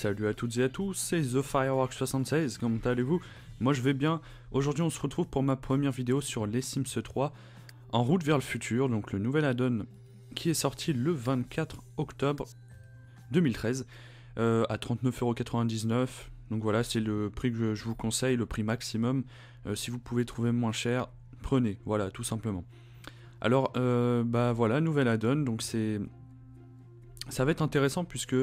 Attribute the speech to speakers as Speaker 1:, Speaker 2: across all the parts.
Speaker 1: Salut à toutes et à tous, c'est The Fireworks 76 comment allez-vous Moi je vais bien. Aujourd'hui on se retrouve pour ma première vidéo sur Les Sims 3, en route vers le futur, donc le nouvel add-on qui est sorti le 24 octobre 2013 euh, à 39,99€. Donc voilà, c'est le prix que je vous conseille, le prix maximum. Euh, si vous pouvez trouver moins cher, prenez, voilà, tout simplement. Alors, euh, bah voilà, nouvel add-on, donc c'est... Ça va être intéressant puisque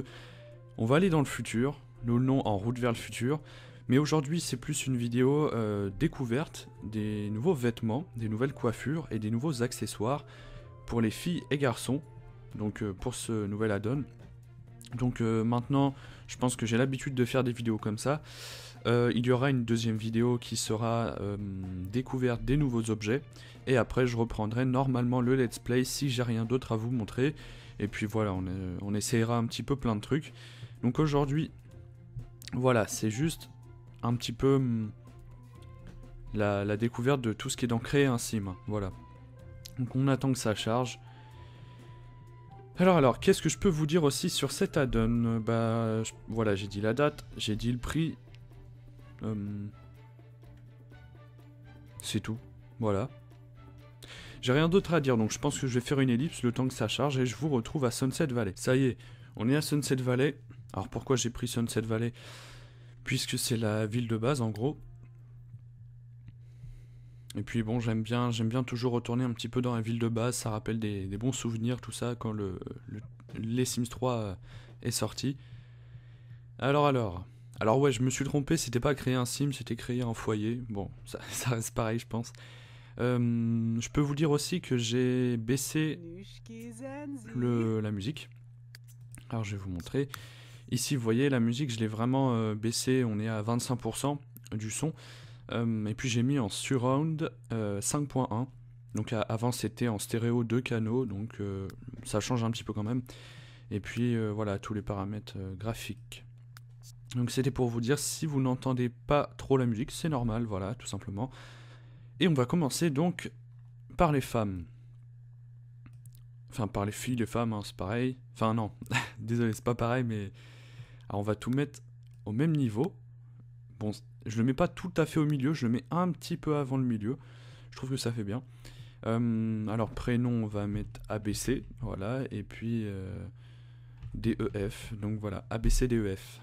Speaker 1: on va aller dans le futur, nous le nom en route vers le futur, mais aujourd'hui c'est plus une vidéo euh, découverte des nouveaux vêtements, des nouvelles coiffures et des nouveaux accessoires pour les filles et garçons, donc euh, pour ce nouvel add-on. Donc euh, maintenant, je pense que j'ai l'habitude de faire des vidéos comme ça. il y aura une deuxième vidéo qui sera découverte des nouveaux objets. Et après, je reprendrai normalement le let's play si j'ai rien d'autre à vous montrer. Et puis voilà, on, on essayera un petit peu plein de trucs. Donc aujourd'hui, voilà, c'est juste un petit peu hum, la, découverte de tout ce qui est dans créer un sim. Voilà. Donc on attend que ça charge. Alors alors, qu'est-ce que je peux vous dire aussi sur cet add-on Bah voilà, j'ai dit la date, j'ai dit le prix. Hum, c'est tout. Voilà. J'ai rien d'autre à dire, donc je pense que je vais faire une ellipse le temps que ça charge et je vous retrouve à Sunset Valley. Ça y est, on est à Sunset Valley. Alors pourquoi j'ai pris Sunset Valley Puisque c'est la ville de base en gros. Et puis bon, j'aime bien, j'aime bien toujours retourner un petit peu dans la ville de base, ça rappelle des, bons souvenirs, tout ça, quand le, les Sims 3 euh, est sorti. Alors alors, alors ouais, je me suis trompé, c'était pas créer un Sim, c'était créer un foyer. Bon, ça, reste pareil, je pense. Euh, je peux vous dire aussi que j'ai baissé le, la musique. Alors je vais vous montrer. Ici, vous voyez, la musique, je l'ai vraiment euh, baissée, on est à 25% du son. Euh, et puis j'ai mis en surround 5.1. Euh, donc avant, c'était en stéréo 2 canaux, donc ça change un petit peu quand même. Et puis voilà, tous les paramètres graphiques. Donc c'était pour vous dire, si vous n'entendez pas trop la musique, c'est normal, voilà, tout simplement. Et on va commencer donc par les femmes. Enfin, par les filles, les femmes, hein, c'est pareil. Enfin, non, désolé, c'est pas pareil, mais alors on va tout mettre au même niveau. Bon, je le mets pas tout à fait au milieu, je le mets un petit peu avant le milieu. Je trouve que ça fait bien. Euh, alors prénom, on va mettre ABC, voilà, et puis euh, DEF. Donc voilà, ABC DEF.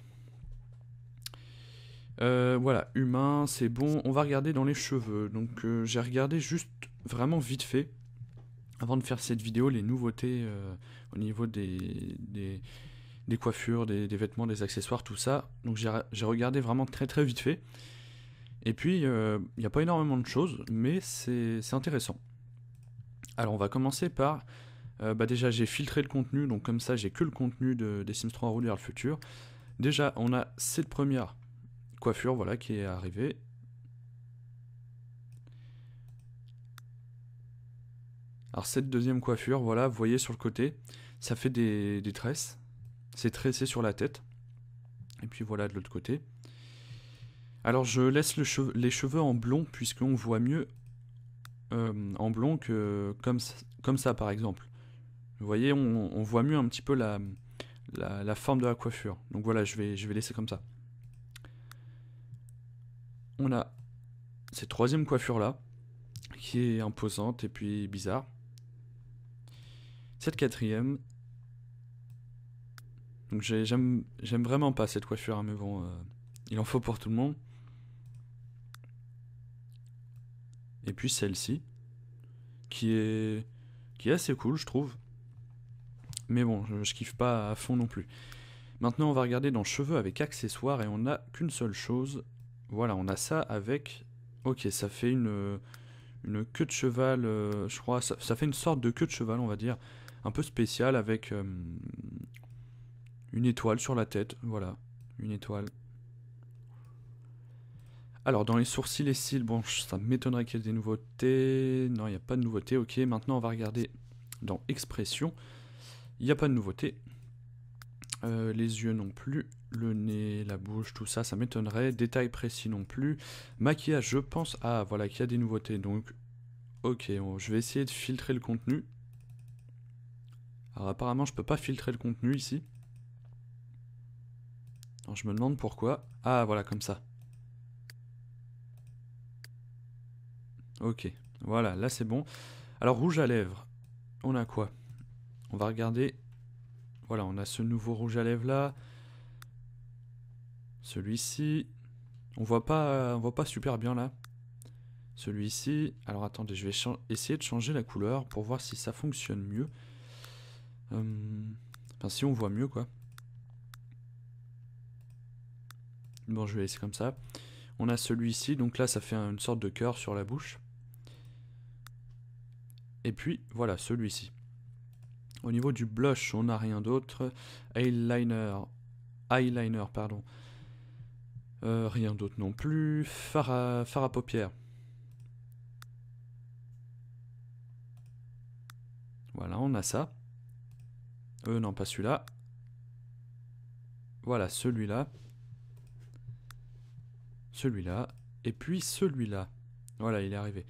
Speaker 1: Euh, voilà, humain, c'est bon. On va regarder dans les cheveux. Donc j'ai regardé juste vraiment vite fait, avant de faire cette vidéo, les nouveautés au niveau des des coiffures, des, vêtements, des accessoires, tout ça. Donc j'ai regardé vraiment très très vite fait. Et puis, euh, il n'y a pas énormément de choses, mais c'est intéressant. Alors on va commencer par... Euh, bah déjà j'ai filtré le contenu, donc comme ça j'ai que le contenu de, des Sims 3 rouler vers le futur. Déjà on a cette première coiffure voilà, qui est arrivée. Alors cette deuxième coiffure, voilà, vous voyez sur le côté, ça fait des, des tresses. C'est tressé sur la tête. Et puis voilà de l'autre côté. Alors je laisse les cheveux en blond puisqu'on voit mieux euh, en blond que comme, comme ça par exemple. Vous voyez, on, voit mieux un petit peu la, la, forme de la coiffure. Donc voilà, je vais, je vais laisser comme ça. On a cette troisième coiffure là qui est imposante et puis bizarre. Cette quatrième donc j'aime vraiment pas cette coiffure, à hein, mais bon, euh, il en faut pour tout le monde. Et puis celle-ci, qui est, qui est assez cool, je trouve. Mais bon, je, kiffe pas à fond non plus. Maintenant, on va regarder dans cheveux avec accessoires et on n'a qu'une seule chose. Voilà, on a ça avec. Ok, ça fait une, une queue de cheval, euh, je crois. Ça, fait une sorte de queue de cheval, on va dire. Un peu spéciale avec. Euh, une étoile sur la tête, voilà, une étoile. Alors, dans les sourcils et cils, bon, ça m'étonnerait qu'il y ait des nouveautés. Non, il n'y a pas de nouveautés, ok. Maintenant, on va regarder dans expression. Il n'y a pas de nouveauté. Euh, les yeux non plus, le nez, la bouche, tout ça, ça m'étonnerait. Détails précis non plus. Maquillage, je pense. Ah, voilà, qu'il y a des nouveautés. Donc, ok, je vais essayer de filtrer le contenu. Alors, apparemment, je ne peux pas filtrer le contenu ici je me demande pourquoi. Ah, voilà, comme ça. Ok, voilà, là c'est bon. Alors, rouge à lèvres, on a quoi On va regarder. Voilà, on a ce nouveau rouge à lèvres là. Celui-ci. On voit pas, on voit pas super bien là. Celui-ci. Alors attendez, je vais essayer de changer la couleur pour voir si ça fonctionne mieux. Hum, enfin, si on voit mieux quoi. Bon, je vais laisser comme ça. On a celui-ci, donc là, ça fait une sorte de cœur sur la bouche. Et puis, voilà, celui-ci. Au niveau du blush, on n'a rien d'autre. Eyeliner, eyeliner, pardon. Euh, rien d'autre non plus. Fara, paupières. Voilà, on a ça. Euh, non, pas celui-là. Voilà, celui-là celui-là, et puis celui-là. Voilà, il est arrivé.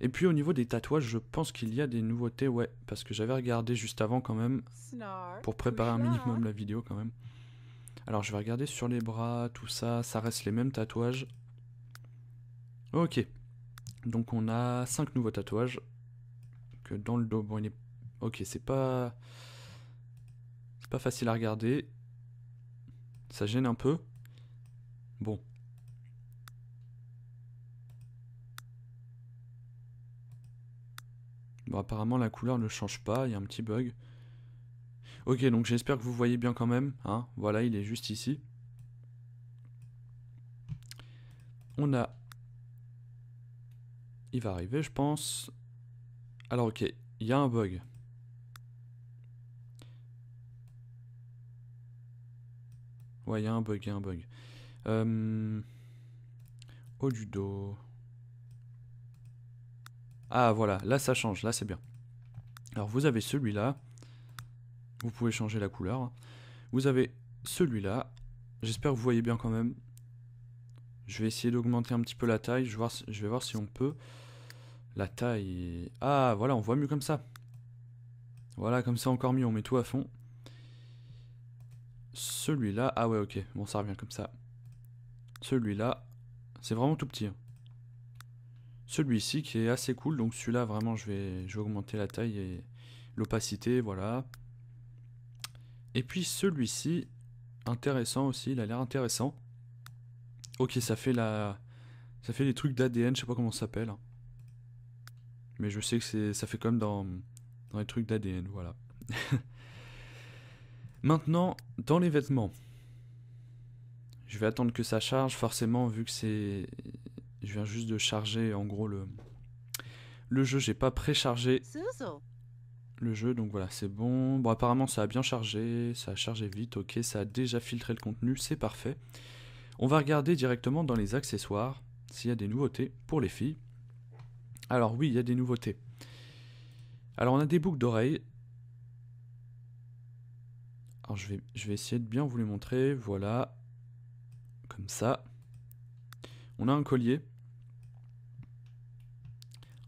Speaker 1: Et puis au niveau des tatouages, je pense qu'il y a des nouveautés, ouais, parce que j'avais regardé juste avant quand même, pour préparer un minimum hein. la vidéo quand même. Alors je vais regarder sur les bras, tout ça, ça reste les mêmes tatouages. Ok, donc on a 5 nouveaux tatouages, que dans le dos, bon il est... Ok, c'est pas... C'est pas facile à regarder, ça gêne un peu. Bon, Bon, apparemment, la couleur ne change pas, il y a un petit bug. Ok, donc j'espère que vous voyez bien quand même. Hein. Voilà, il est juste ici. On a... Il va arriver, je pense. Alors, ok, il y a un bug. Ouais, il y a un bug, il y a un bug. Euh, Au du dos. Ah voilà, là ça change, là c'est bien. Alors vous avez celui-là, vous pouvez changer la couleur. Vous avez celui-là, j'espère que vous voyez bien quand même. Je vais essayer d'augmenter un petit peu la taille, je vais voir si on peut. La taille... Ah voilà, on voit mieux comme ça. Voilà, comme ça encore mieux, on met tout à fond. Celui-là, ah ouais ok, bon ça revient comme ça. Celui-là, c'est vraiment tout petit. Hein celui-ci qui est assez cool. Donc celui-là, vraiment, je vais, augmenter la taille et l'opacité, voilà. Et puis celui-ci, intéressant aussi, il a l'air intéressant. Ok, ça fait la... Ça fait des trucs d'ADN, je sais pas comment ça s'appelle. Hein. Mais je sais que ça fait comme dans, dans les trucs d'ADN, voilà. Maintenant, dans les vêtements. Je vais attendre que ça charge, forcément, vu que c'est je viens juste de charger en gros le, le jeu. J'ai pas préchargé le jeu, donc voilà, c'est bon. Bon, apparemment, ça a bien chargé, ça a chargé vite, ok, ça a déjà filtré le contenu, c'est parfait. On va regarder directement dans les accessoires s'il y a des nouveautés pour les filles. Alors oui, il y a des nouveautés. Alors on a des boucles d'oreilles. Alors je vais, je vais essayer de bien vous les montrer, voilà, comme ça. On a un collier,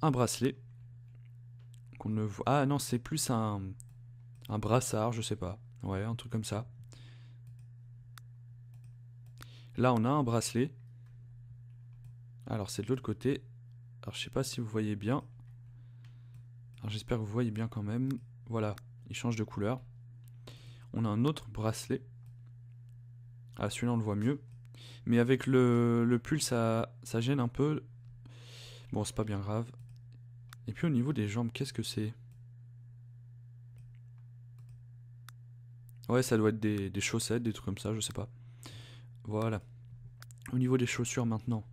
Speaker 1: un bracelet. Qu'on ne voit. Ah non, c'est plus un, un brassard, je sais pas. Ouais, un truc comme ça. Là, on a un bracelet. Alors, c'est de l'autre côté. Alors, je sais pas si vous voyez bien. Alors, j'espère que vous voyez bien quand même. Voilà, il change de couleur. On a un autre bracelet. Ah, celui-là, on le voit mieux. Mais avec le, le pull, ça, ça gêne un peu. Bon, c'est pas bien grave. Et puis au niveau des jambes, qu'est-ce que c'est Ouais, ça doit être des, chaussettes, des trucs comme ça, je sais pas. Voilà. Au niveau des chaussures maintenant.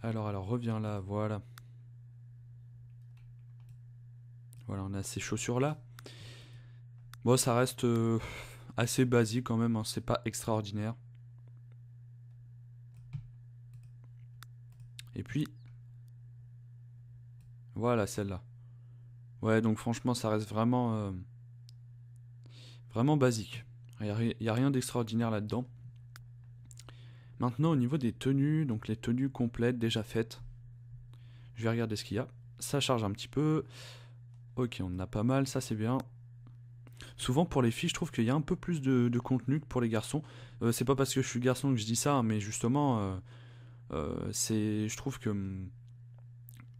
Speaker 1: Alors, alors, reviens là, voilà. Voilà, on a ces chaussures-là. Bon, ça reste euh, assez basique quand même, hein. c'est pas extraordinaire. Et puis... Voilà, celle-là. Ouais, donc franchement, ça reste vraiment... Euh, vraiment basique. Il n'y a, rien d'extraordinaire là-dedans. Maintenant, au niveau des tenues, donc les tenues complètes déjà faites. Je vais regarder ce qu'il y a. Ça charge un petit peu. Ok, on en a pas mal, ça c'est bien. Souvent pour les filles, je trouve qu'il y a un peu plus de, contenu que pour les garçons. Euh, c'est pas parce que je suis garçon que je dis ça, hein, mais justement... Euh, euh, c'est, je trouve que hum,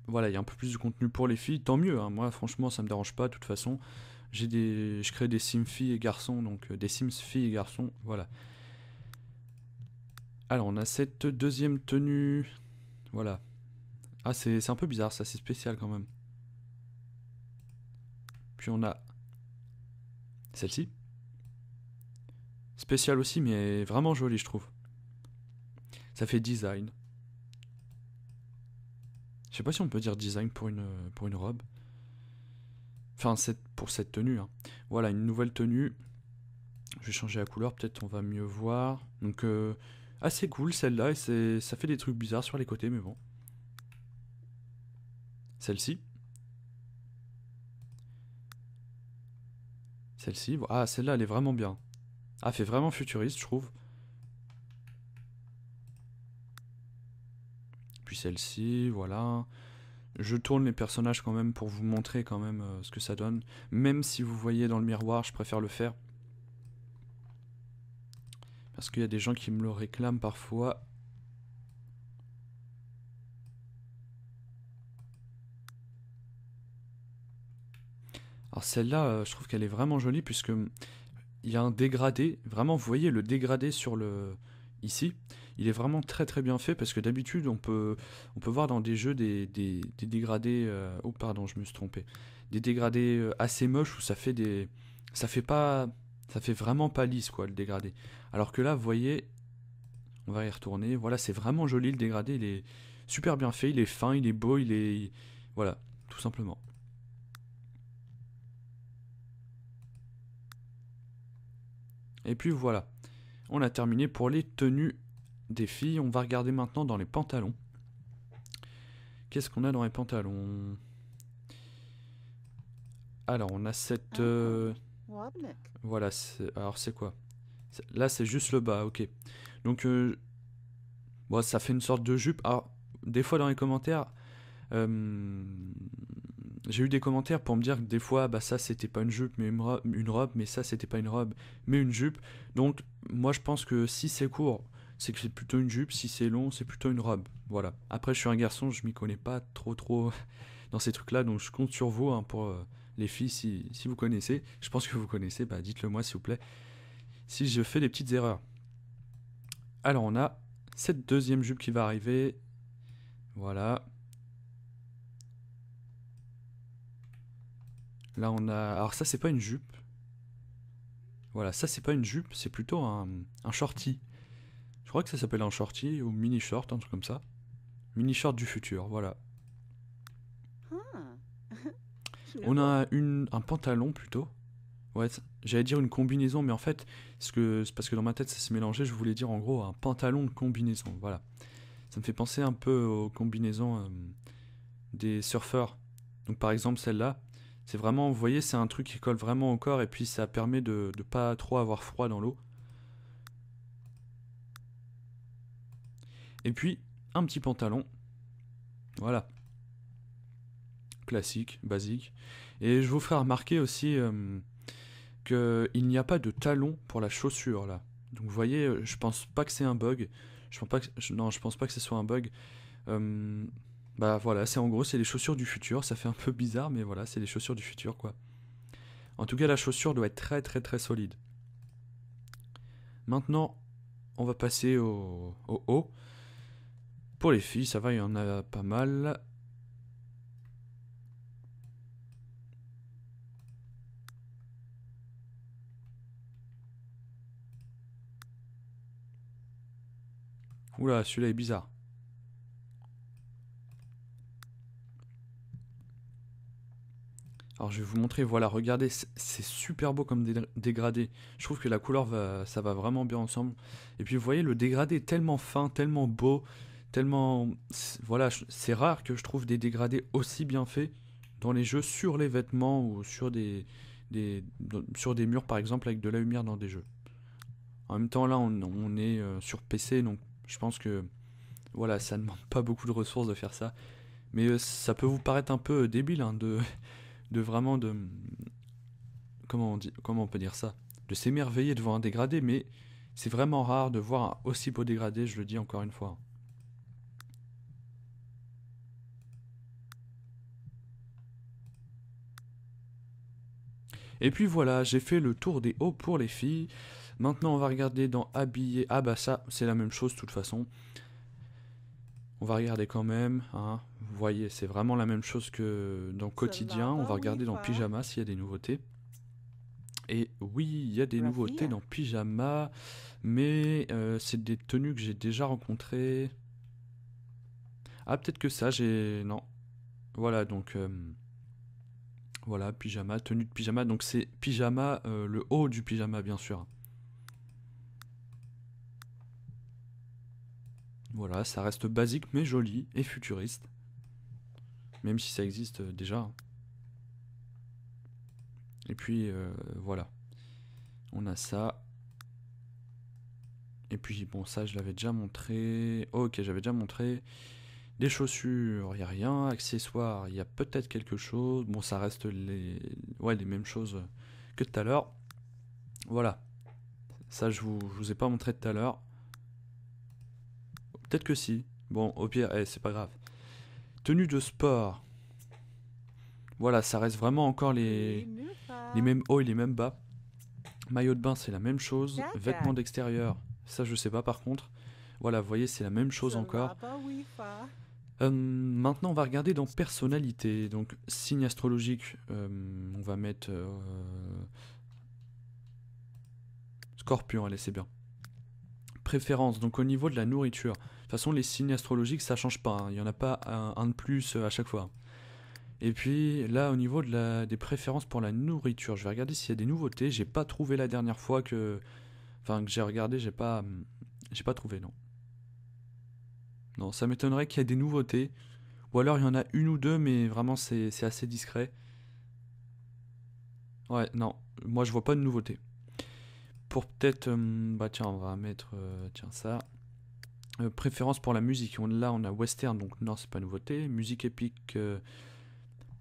Speaker 1: voilà, il y a un peu plus de contenu pour les filles, tant mieux. Hein. Moi, franchement, ça me dérange pas. De toute façon, j'ai des, je crée des sims filles et garçons, donc euh, des sims filles et garçons, voilà. Alors, on a cette deuxième tenue, voilà. Ah, c'est un peu bizarre, ça, c'est spécial quand même. Puis on a celle-ci. Spécial aussi, mais vraiment jolie, je trouve. Ça fait design. Je sais pas si on peut dire design pour une, pour une robe. Enfin, pour cette tenue. Hein. Voilà, une nouvelle tenue. Je vais changer la couleur, peut-être on va mieux voir. Donc, euh, assez cool celle-là. Et ça fait des trucs bizarres sur les côtés, mais bon. Celle-ci. Celle-ci. Ah, celle-là, elle est vraiment bien. Ah, fait vraiment futuriste, je trouve. celle-ci, voilà. Je tourne les personnages quand même pour vous montrer quand même euh, ce que ça donne. Même si vous voyez dans le miroir, je préfère le faire. Parce qu'il y a des gens qui me le réclament parfois. Alors celle-là, euh, je trouve qu'elle est vraiment jolie puisque mm, il y a un dégradé. Vraiment, vous voyez le dégradé sur le ici il est vraiment très très bien fait parce que d'habitude on peut, on peut voir dans des jeux des, dégradés, euh, oh pardon je me suis trompé, des dégradés euh, assez moches où ça fait des, ça fait pas, ça fait vraiment pas lisse quoi le dégradé. Alors que là vous voyez, on va y retourner, voilà c'est vraiment joli le dégradé, il est super bien fait, il est fin, il est beau, il est, voilà tout simplement. Et puis voilà, on a terminé pour les tenues des filles. On va regarder maintenant dans les pantalons. Qu'est-ce qu'on a dans les pantalons Alors, on a cette... Euh, voilà, alors c'est quoi Là, c'est juste le bas, ok. Donc, euh, ça fait une sorte de jupe. Alors, des fois, dans les commentaires... Euh, j'ai eu des commentaires pour me dire que des fois, bah ça c'était pas une jupe, mais une robe mais ça c'était pas une robe, mais une jupe. Donc moi je pense que si c'est court, c'est que c'est plutôt une jupe, si c'est long, c'est plutôt une robe. Voilà. Après, je suis un garçon, je m'y connais pas trop trop dans ces trucs-là, donc je compte sur vous hein, pour euh, les filles, si, vous connaissez. Je pense que vous connaissez, bah, dites-le moi s'il vous plaît, si je fais des petites erreurs. Alors, on a cette deuxième jupe qui va arriver. Voilà. Là, on a. Alors, ça, c'est pas une jupe. Voilà, ça, c'est pas une jupe, c'est plutôt un, un shorty crois que ça s'appelle un shorty ou mini short, un truc comme ça. Mini short du futur, voilà. Ah. On a un pantalon plutôt. Ouais, j'allais dire une combinaison, mais en fait, c'est parce que dans ma tête ça s'est mélangé, je voulais dire en gros un pantalon de combinaison, voilà. Ça me fait penser un peu aux combinaisons euh, des surfeurs. Donc par exemple celle-là, c'est vraiment, vous voyez, c'est un truc qui colle vraiment au corps et puis ça permet de ne pas trop avoir froid dans l'eau. Et puis, un petit pantalon. Voilà. Classique, basique. Et je vous ferai remarquer aussi euh, qu'il n'y a pas de talon pour la chaussure là. Donc vous voyez, euh, je pense pas que c'est un bug. Je pense pas que, je, non, je pense pas que ce soit un bug. Hum, bah voilà, c'est en gros, c'est les chaussures du futur. Ça fait un peu bizarre, mais voilà, c'est les chaussures du futur quoi. En tout cas, la chaussure doit être très très très solide. Maintenant, on va passer au haut. Pour les filles, ça va, il y en a pas mal. Oula, celui-là est bizarre. Alors je vais vous montrer, voilà, regardez, c'est super beau comme dégradé. Je trouve que la couleur, va, ça va vraiment bien ensemble. Et puis vous voyez, le dégradé est tellement fin, tellement beau tellement. Voilà, c'est rare que je trouve des dégradés aussi bien faits dans les jeux sur les vêtements ou sur des, sur des murs, par exemple, avec de la lumière dans des jeux. En même temps, là, on, est euh, sur PC, donc je pense que voilà, ça ne demande pas beaucoup de ressources de faire ça. Mais euh, ça peut vous paraître un peu euh, débile hein, de, de vraiment de. Comment on, dit, comment on peut dire ça De s'émerveiller devant un dégradé, mais c'est vraiment rare de voir aussi beau dégradé, je le dis encore une fois. Et puis voilà, j'ai fait le tour des hauts pour les filles. Maintenant, on va regarder dans habillé. Ah bah ça, c'est la même chose de toute façon. On va regarder quand même. Hein. Vous voyez, c'est vraiment la même chose que dans quotidien. On va regarder dans pyjama s'il y a des nouveautés. Et oui, il y a des nouveautés hein. dans pyjama, mais euh, c'est des tenues que j'ai déjà rencontrées. Ah, peut-être que ça, j'ai... Non. Voilà, donc... Euh, voilà, pyjama, tenue de pyjama. Donc c'est pyjama, euh, le haut du pyjama, bien sûr. Voilà, ça reste basique mais joli et futuriste. Même si ça existe euh, déjà. Et puis euh, voilà. On a ça. Et puis bon, ça je l'avais déjà montré. ok, j'avais déjà montré. Des chaussures, il n'y a rien. Accessoires, il y a peut-être quelque chose. Bon, ça reste les, ouais, les mêmes choses que tout à l'heure. Voilà. Ça, je vous, je vous ai pas montré tout à l'heure. Peut-être que si. Bon, au pire, eh, c'est pas grave. Tenue de sport. Voilà, ça reste vraiment encore les, les mêmes hauts et les mêmes bas. Maillot de bain, c'est la même chose. Vêtements d'extérieur, ça je sais pas par contre. Voilà, vous voyez, c'est la même chose encore. Euh, maintenant, on va regarder dans personnalité. Donc, signe astrologique, euh, on va mettre euh, scorpion, allez, c'est bien. Préférence, donc au niveau de la nourriture. De toute façon, les signes astrologiques, ça change pas. Hein. Il n'y en a pas un, de plus à chaque fois. Et puis là, au niveau de la, des préférences pour la nourriture, je vais regarder s'il y a des nouveautés. J'ai pas trouvé la dernière fois que. Enfin, que j'ai regardé, j'ai pas, j'ai pas trouvé, non. Non, ça m'étonnerait qu'il y ait des nouveautés. Ou alors il y en a une ou deux, mais vraiment c'est assez discret. Ouais, non, moi je vois pas de nouveauté. Pour peut-être. Euh, bah tiens, on va mettre. Euh, tiens, ça. Euh, préférence pour la musique. On, là, on a western, donc non, c'est pas nouveauté. Musique épique,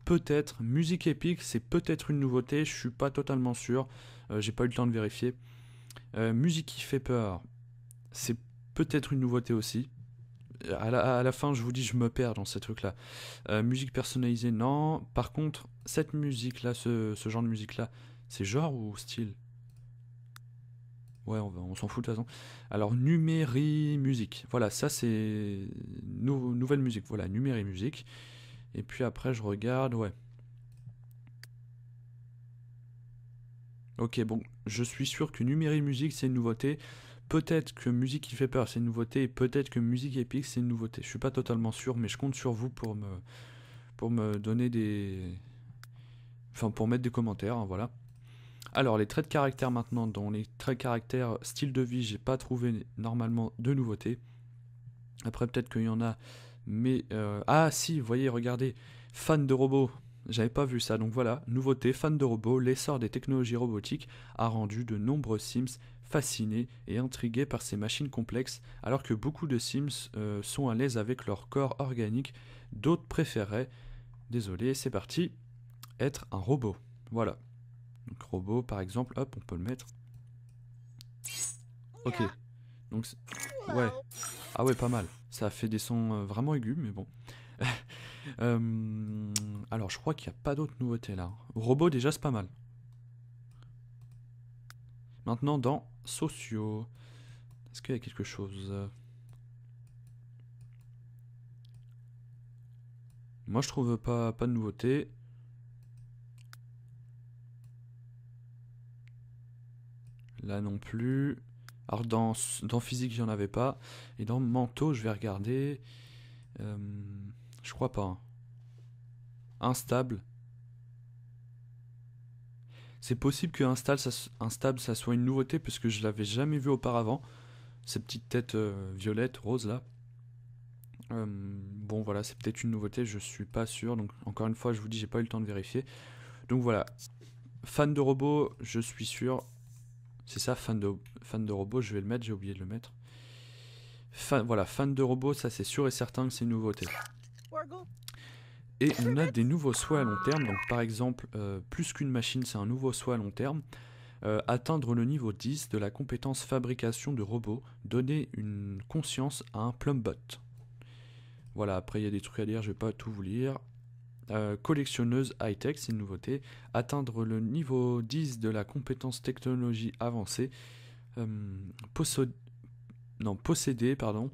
Speaker 1: peut-être. Musique épique, c'est peut-être une nouveauté. Je suis pas totalement sûr. J'ai pas eu le temps de vérifier. musique qui fait peur, c'est peut-être une nouveauté aussi à la, fin, je vous dis, je me perds dans ces trucs-là. Euh, musique personnalisée, non. Par contre, cette musique-là, ce, genre de musique-là, c'est genre ou style Ouais, on, on s'en fout de toute façon. Alors, Numéri musique. Voilà, ça, c'est nouvelle musique. Voilà, Numéri musique. Et puis après, je regarde, ouais. Ok, bon, je suis sûr que Numéri musique, c'est une nouveauté peut-être que musique qui fait peur, c'est une nouveauté, et peut-être que musique épique, c'est une nouveauté. Je suis pas totalement sûr, mais je compte sur vous pour me, pour me donner des. Enfin, pour mettre des commentaires, hein, voilà. Alors, les traits de caractère maintenant, dont les traits de caractère style de vie, j'ai pas trouvé normalement de nouveauté. Après, peut-être qu'il y en a, mais. Euh, ah, si, vous voyez, regardez, fan de robots. J'avais pas vu ça, donc voilà, nouveauté, fan de robots, l'essor des technologies robotiques a rendu de nombreux Sims fasciné et intrigué par ces machines complexes, alors que beaucoup de Sims euh, sont à l'aise avec leur corps organique, d'autres préféraient, désolé, c'est parti, être un robot. Voilà. Donc robot, par exemple, hop, on peut le mettre. Ok. Donc, ouais. Ah ouais, pas mal. Ça fait des sons euh, vraiment aigus, mais bon. Euh, alors, je crois qu'il n'y a pas d'autres nouveautés là. Robot, déjà, c'est pas mal. Maintenant, dans sociaux. Est-ce qu'il y a quelque chose Moi je trouve pas, pas de nouveauté. Là non plus. Alors dans, dans physique j'en avais pas. Et dans manteau je vais regarder. Euh, je crois pas. Hein. Instable. C'est possible que stable ça, soit une nouveauté parce que je l'avais jamais vu auparavant. Ces petites têtes violette, euh, violettes, roses là. Hum, bon voilà, c'est peut-être une nouveauté, je suis pas sûr. Donc encore une fois, je vous dis, j'ai pas eu le temps de vérifier. Donc voilà, fan de robot, je suis sûr. C'est ça, fan de, fan de robots, je vais le mettre, j'ai oublié de le mettre. voilà, fan de robot, ça c'est sûr et certain que c'est une nouveauté. Et on a des nouveaux soins à long terme. Donc par exemple, euh, plus qu'une machine, c'est un nouveau souhait à long terme. Euh, atteindre le niveau 10 de la compétence fabrication de robots. Donner une conscience à un plumbot. Voilà, après il y a des trucs à lire, je vais pas tout vous lire. Euh, collectionneuse high-tech, c'est une nouveauté. Atteindre le niveau 10 de la compétence technologie avancée. posséder pardon,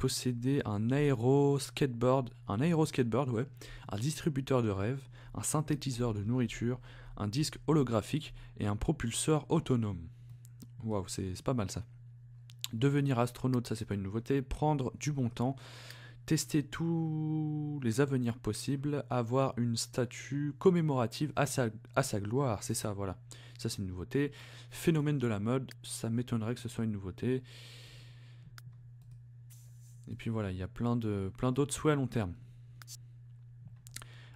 Speaker 1: Posséder un aéro-skateboard, un aéro-skateboard, ouais, un distributeur de rêves, un synthétiseur de nourriture, un disque holographique et un propulseur autonome. Waouh, c'est pas mal ça. Devenir astronaute, ça c'est pas une nouveauté. Prendre du bon temps, tester tous les avenirs possibles, avoir une statue commémorative à sa, à sa gloire, c'est ça, voilà. Ça c'est une nouveauté. Phénomène de la mode, ça m'étonnerait que ce soit une nouveauté. Et puis voilà, il y a plein d'autres plein souhaits à long terme.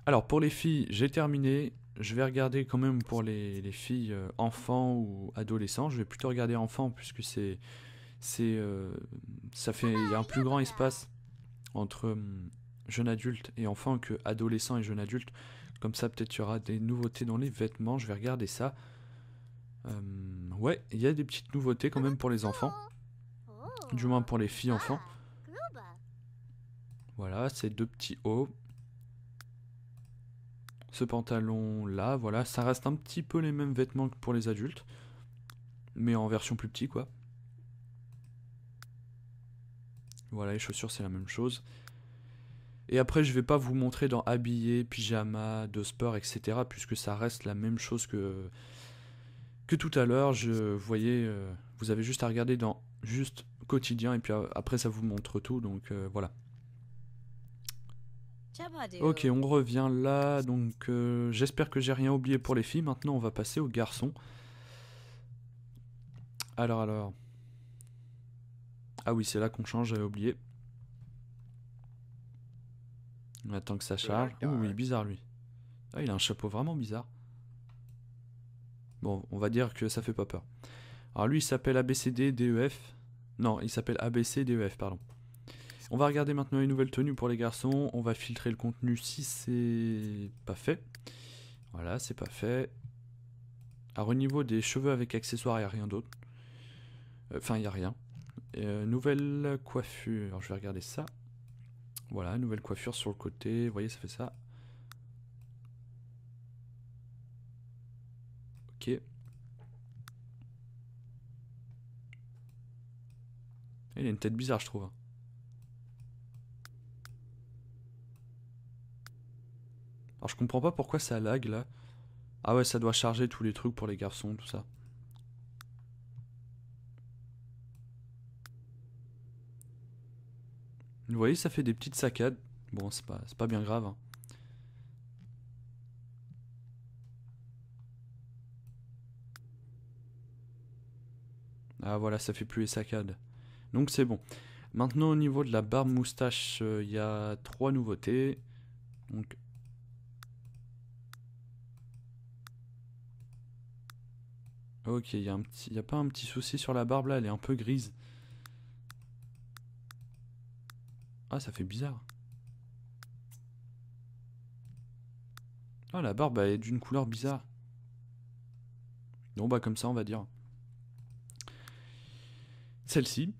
Speaker 1: Alors pour les filles, j'ai terminé. Je vais regarder quand même pour les, filles euh, enfants ou adolescents. Je vais plutôt regarder enfants puisque c'est c'est euh, ça fait il y a un plus grand espace entre hum, jeune adulte et enfant que adolescent et jeune adulte. Comme ça peut-être il y aura des nouveautés dans les vêtements. Je vais regarder ça. Hum, ouais, il y a des petites nouveautés quand même pour les enfants. Du moins pour les filles enfants. Voilà, ces deux petits hauts. Ce pantalon-là, voilà, ça reste un petit peu les mêmes vêtements que pour les adultes, mais en version plus petit, quoi. Voilà, les chaussures, c'est la même chose. Et après, je vais pas vous montrer dans habillé, pyjama, de sport, etc., puisque ça reste la même chose que, que tout à l'heure. Je voyais, euh, vous avez juste à regarder dans juste quotidien, et puis euh, après, ça vous montre tout, donc euh, voilà. Ok, on revient là. Donc, euh, j'espère que j'ai rien oublié pour les filles. Maintenant, on va passer aux garçons. Alors, alors. Ah oui, c'est là qu'on change, j'avais oublié. On attend que ça charge. oui, oui bizarre lui. Ah, il a un chapeau vraiment bizarre. Bon, on va dire que ça fait pas peur. Alors lui, il s'appelle ABCDDEF. Non, il s'appelle ABCDEF, pardon. On va regarder maintenant une nouvelle tenue pour les garçons. On va filtrer le contenu si c'est pas fait. Voilà, c'est pas fait. Alors au niveau des cheveux avec accessoires, il n'y a rien d'autre. Euh, enfin, il n'y a rien. Euh, nouvelle coiffure. Alors, je vais regarder ça. Voilà, nouvelle coiffure sur le côté. Vous voyez, ça fait ça. Ok. Il a une tête bizarre, je trouve. Hein. Alors je comprends pas pourquoi ça lag là. Ah ouais, ça doit charger tous les trucs pour les garçons, tout ça. Vous voyez, ça fait des petites saccades. Bon, c'est pas, pas bien grave. Hein. Ah voilà, ça fait plus les saccades. Donc c'est bon. Maintenant au niveau de la barbe moustache, euh, il y a trois nouveautés. Donc Ok, il n'y a un a pas un petit souci sur la barbe là, elle est un peu grise. Ah, ça fait bizarre. Ah, la barbe elle est d'une couleur bizarre. Bon bah comme ça on va dire. Celle-ci.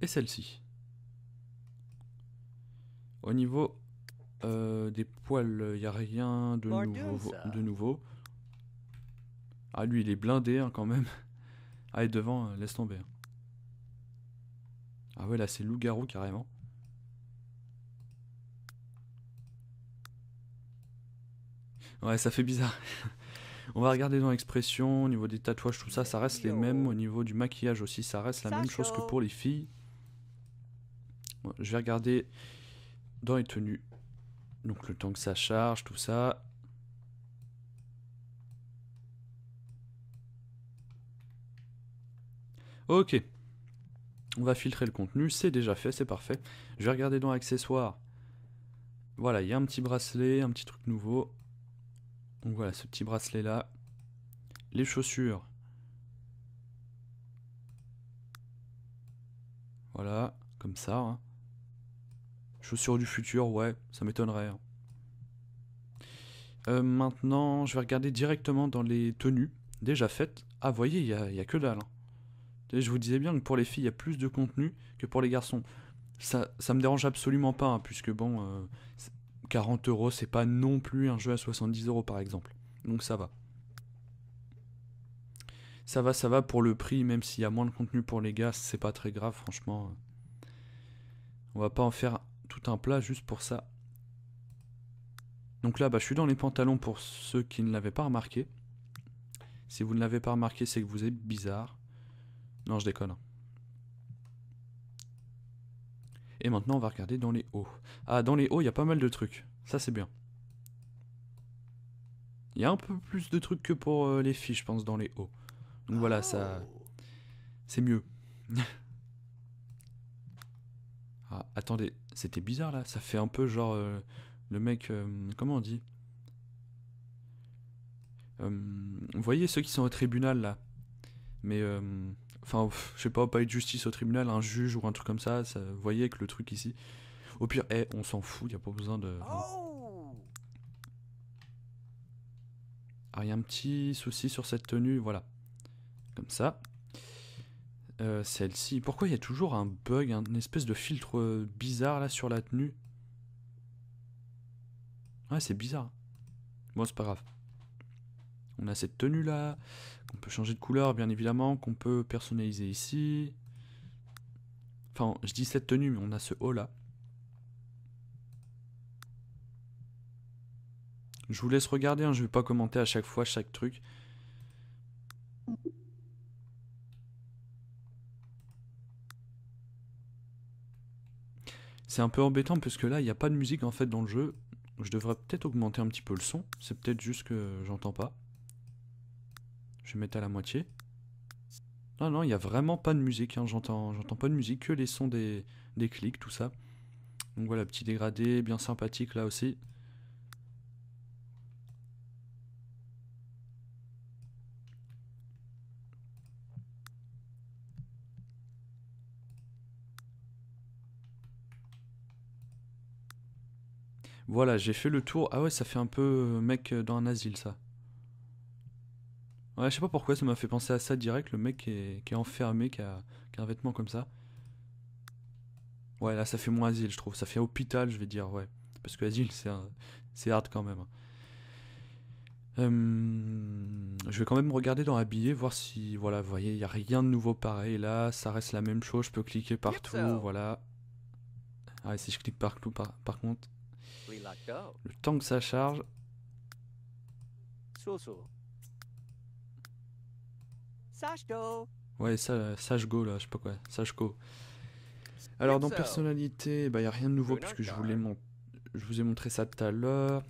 Speaker 1: Et celle-ci. Au niveau euh, des poils, il n'y a rien de nouveau, de nouveau. Ah, lui, il est blindé hein, quand même. Ah, et devant, euh, laisse tomber. Hein. Ah ouais, là, c'est loup-garou carrément. Ouais, ça fait bizarre. On va regarder dans l'expression, au niveau des tatouages, tout ça, ça reste les mêmes. Au niveau du maquillage aussi, ça reste la même chose que pour les filles. je vais regarder dans les tenues. Donc le temps que ça charge, tout ça. Ok. On va filtrer le contenu, c'est déjà fait, c'est parfait. Je vais regarder dans accessoires. Voilà, il y a un petit bracelet, un petit truc nouveau. Donc voilà, ce petit bracelet là. Les chaussures. Voilà, comme ça. Hein. Chaussures du futur, ouais, ça m'étonnerait. Hein. Euh, maintenant, je vais regarder directement dans les tenues déjà faites. Ah, voyez, il n'y a, que dalle. Hein. Je vous disais bien que pour les filles, il y a plus de contenu que pour les garçons. Ça, ne me dérange absolument pas, hein, puisque bon, 40 euh, euros, c'est pas non plus un jeu à 70 euros par exemple. Donc ça va. Ça va, ça va pour le prix, même s'il y a moins de contenu pour les gars, c'est pas très grave, franchement. On va pas en faire un plat juste pour ça. Donc là, bah, je suis dans les pantalons pour ceux qui ne l'avaient pas remarqué. Si vous ne l'avez pas remarqué, c'est que vous êtes bizarre. Non, je déconne. Hein. Et maintenant, on va regarder dans les hauts. Ah, dans les hauts, il y a pas mal de trucs. Ça, c'est bien. Il y a un peu plus de trucs que pour euh, les filles, je pense, dans les hauts. Donc voilà, ça... Oh. C'est mieux. Ah, attendez, c'était bizarre là. Ça fait un peu genre euh, le mec. Euh, comment on dit Vous euh, voyez ceux qui sont au tribunal là Mais. Enfin, je sais pas, pas être de justice au tribunal, un juge ou un truc comme ça. ça vous voyez que le truc ici. Au pire, eh, on s'en fout, y a pas besoin de. Ah, y'a un petit souci sur cette tenue, voilà. Comme ça. Euh, celle-ci. Pourquoi il y a toujours un bug, une espèce de filtre euh, bizarre là sur la tenue Ouais, c'est bizarre. Bon, c'est pas grave. On a cette tenue là, qu'on peut changer de couleur bien évidemment, qu'on peut personnaliser ici. Enfin, je dis cette tenue, mais on a ce haut là. Je vous laisse regarder, hein, je vais pas commenter à chaque fois chaque truc. C'est un peu embêtant parce que là, il n'y a pas de musique en fait dans le jeu. Je devrais peut-être augmenter un petit peu le son. C'est peut-être juste que j'entends pas. Je vais mettre à la moitié. Non, non, il n'y a vraiment pas de musique. Hein. J'entends pas de musique, que les sons des, des clics, tout ça. Donc voilà, petit dégradé, bien sympathique là aussi. Voilà, j'ai fait le tour. Ah ouais, ça fait un peu euh, mec euh, dans un asile, ça. Ouais, je sais pas pourquoi, ça m'a fait penser à ça direct, le mec qui est, qui enfermé, qui a, un vêtement comme ça. Ouais, là, ça fait moins asile, je trouve. Ça fait hôpital, je vais dire, ouais. Parce que asile, c'est hard quand même. Hein. Hum, je vais quand même regarder dans Habillé, voir si, voilà, vous voyez, il n'y a rien de nouveau pareil là, ça reste la même chose, je peux cliquer partout, voilà. Ah, et si je clique partout, par contre, le temps que ça charge. Ouais, ça, Sage Go là, je sais pas quoi, Sage Alors dans personnalité, bah n'y a rien de nouveau puisque je voulais mon... je vous ai montré ça tout à l'heure.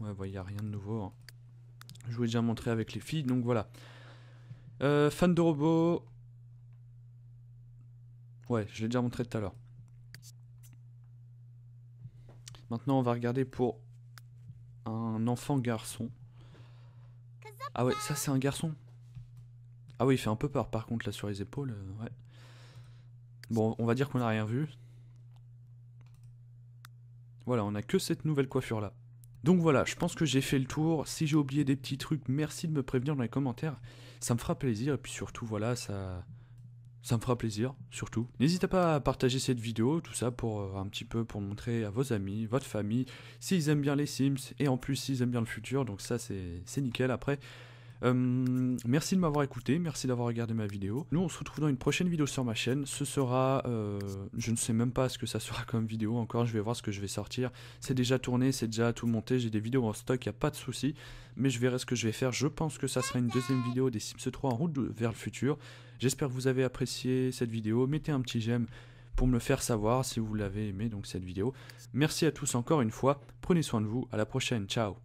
Speaker 1: Ouais, il n'y a rien de nouveau. Hein. Je vous ai déjà montré avec les filles, donc voilà. Euh, fan de robots. Ouais, je l'ai déjà montré tout à l'heure. Maintenant, on va regarder pour un enfant garçon. Ah ouais, ça c'est un garçon. Ah oui, il fait un peu peur par contre là sur les épaules. Euh, ouais. Bon, on va dire qu'on n'a rien vu. Voilà, on n'a que cette nouvelle coiffure là. Donc voilà, je pense que j'ai fait le tour. Si j'ai oublié des petits trucs, merci de me prévenir dans les commentaires. Ça me fera plaisir. Et puis surtout, voilà, ça, ça me fera plaisir, surtout. N'hésitez pas à partager cette vidéo, tout ça pour euh, un petit peu pour montrer à vos amis, votre famille, s'ils aiment bien les Sims et en plus s'ils aiment bien le futur, donc ça c'est nickel après. Euh, merci de m'avoir écouté, merci d'avoir regardé ma vidéo. Nous, on se retrouve dans une prochaine vidéo sur ma chaîne. Ce sera, euh, je ne sais même pas ce que ça sera comme vidéo encore. Je vais voir ce que je vais sortir. C'est déjà tourné, c'est déjà tout monté. J'ai des vidéos en stock, il n'y a pas de souci. Mais je verrai ce que je vais faire. Je pense que ça sera une deuxième vidéo des Sims 3 en route vers le futur. J'espère que vous avez apprécié cette vidéo. Mettez un petit j'aime pour me le faire savoir si vous l'avez aimé donc cette vidéo. Merci à tous encore une fois. Prenez soin de vous. À la prochaine. Ciao.